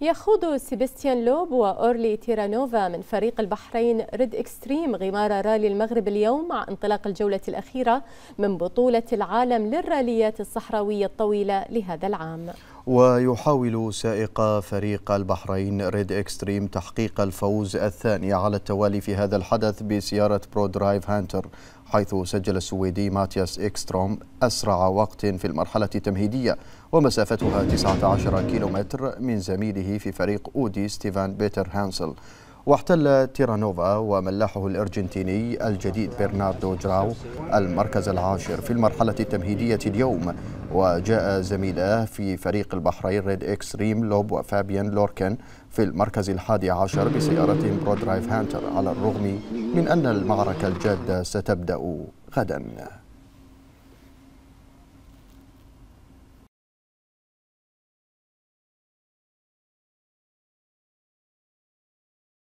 يخوض سيباستيان لوب وأورلي تيرانوفا من فريق البحرين ريد إكستريم غمار رالي المغرب اليوم مع انطلاق الجولة الأخيرة من بطولة العالم للراليات الصحراوية الطويلة لهذا العام ويحاول سائق فريق البحرين ريد إكستريم تحقيق الفوز الثاني على التوالي في هذا الحدث بسيارة برو درايف هانتر حيث سجل السويدي ماتياس إكستروم أسرع وقت في المرحلة التمهيدية ومسافتها 19 كيلومتر من زميله في فريق أودي ستيفان بيتر هانسل واحتل تيرانوفا وملاحه الأرجنتيني الجديد برناردو جراو المركز العاشر في المرحلة التمهيدية اليوم وجاء زميلاه في فريق البحرين ريد اكس ريم لوب وفابيان لوركن في المركز الحادي عشر بسيارتهم برودرايف هانتر على الرغم من أن المعركة الجادة ستبدأ غداً